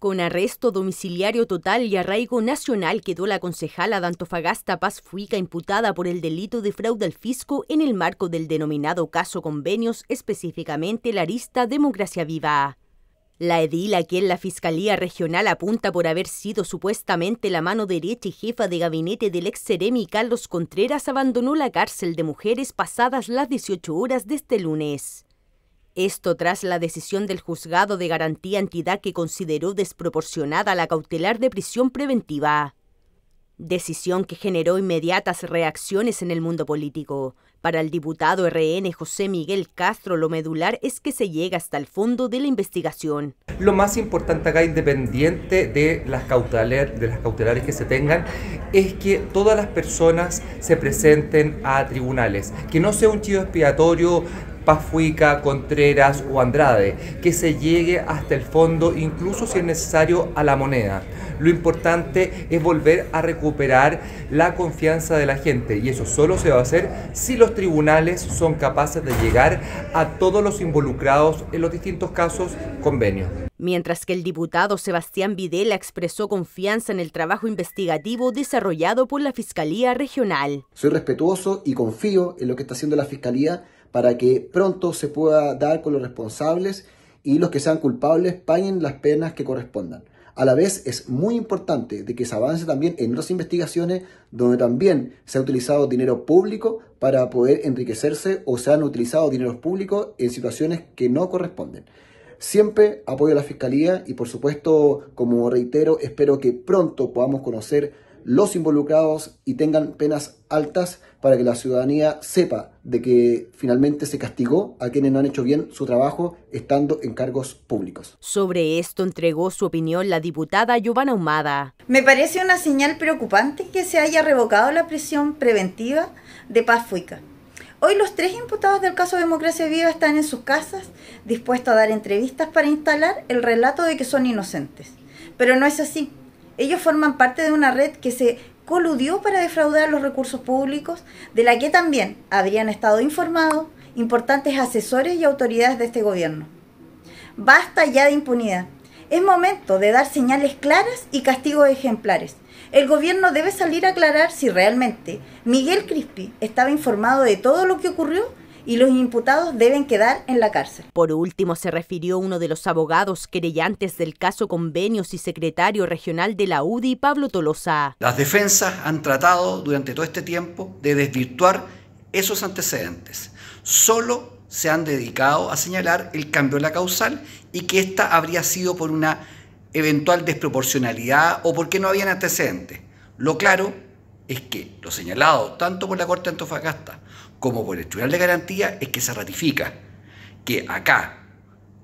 Con arresto domiciliario total y arraigo nacional quedó la concejala de Antofagasta Paz Fuica imputada por el delito de fraude al fisco en el marco del denominado caso convenios, específicamente la arista Democracia Viva. La edil a quien la Fiscalía Regional apunta por haber sido supuestamente la mano derecha y jefa de gabinete del ex seremi Carlos Contreras abandonó la cárcel de mujeres pasadas las 18 horas de este lunes. Esto tras la decisión del juzgado de garantía entidad que consideró desproporcionada la cautelar de prisión preventiva. Decisión que generó inmediatas reacciones en el mundo político. Para el diputado RN José Miguel Castro, lo medular es que se llega hasta el fondo de la investigación. Lo más importante acá, independiente de las, cautelares, de las cautelares que se tengan, es que todas las personas se presenten a tribunales, que no sea un chido expiatorio Pafuica, Contreras o Andrade, que se llegue hasta el fondo, incluso si es necesario, a la moneda. Lo importante es volver a recuperar la confianza de la gente y eso solo se va a hacer si los tribunales son capaces de llegar a todos los involucrados en los distintos casos convenios. Mientras que el diputado Sebastián Videla expresó confianza en el trabajo investigativo desarrollado por la Fiscalía Regional. Soy respetuoso y confío en lo que está haciendo la Fiscalía para que pronto se pueda dar con los responsables y los que sean culpables paguen las penas que correspondan. A la vez es muy importante de que se avance también en otras investigaciones donde también se ha utilizado dinero público para poder enriquecerse o se han utilizado dineros públicos en situaciones que no corresponden. Siempre apoyo a la Fiscalía y por supuesto, como reitero, espero que pronto podamos conocer los involucrados y tengan penas altas para que la ciudadanía sepa de que finalmente se castigó a quienes no han hecho bien su trabajo estando en cargos públicos. Sobre esto entregó su opinión la diputada Giovanna Humada. Me parece una señal preocupante que se haya revocado la prisión preventiva de Paz Fuica. Hoy los tres imputados del caso Democracia Viva están en sus casas, dispuestos a dar entrevistas para instalar el relato de que son inocentes. Pero no es así. Ellos forman parte de una red que se coludió para defraudar los recursos públicos, de la que también habrían estado informados importantes asesores y autoridades de este gobierno. Basta ya de impunidad. Es momento de dar señales claras y castigos ejemplares. El gobierno debe salir a aclarar si realmente Miguel Crispi estaba informado de todo lo que ocurrió y los imputados deben quedar en la cárcel. Por último, se refirió uno de los abogados querellantes del caso Convenios y secretario regional de la UDI, Pablo Tolosa. Las defensas han tratado durante todo este tiempo de desvirtuar esos antecedentes. Solo se han dedicado a señalar el cambio de la causal y que ésta habría sido por una eventual desproporcionalidad o porque no habían antecedentes. Lo claro es que lo señalado tanto por la Corte de Antofagasta como por el Tribunal de Garantía es que se ratifica que acá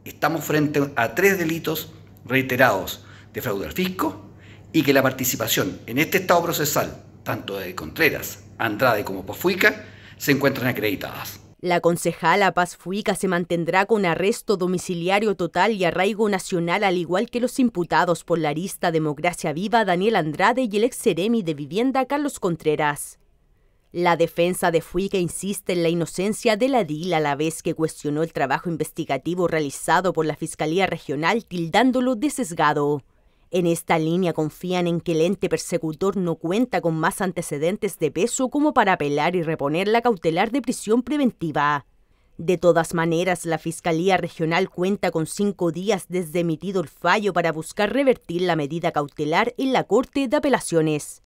estamos frente a tres delitos reiterados de fraude al fisco y que la participación en este estado procesal, tanto de Contreras, Andrade como Pafuica, se encuentran acreditadas. La concejala Paz Fuica se mantendrá con arresto domiciliario total y arraigo nacional, al igual que los imputados por la arista Democracia Viva Daniel Andrade y el ex seremi de vivienda Carlos Contreras. La defensa de Fuica insiste en la inocencia de la DIL a la vez que cuestionó el trabajo investigativo realizado por la Fiscalía Regional tildándolo de sesgado. En esta línea confían en que el ente persecutor no cuenta con más antecedentes de peso como para apelar y reponer la cautelar de prisión preventiva. De todas maneras, la Fiscalía Regional cuenta con cinco días desde emitido el fallo para buscar revertir la medida cautelar en la Corte de Apelaciones.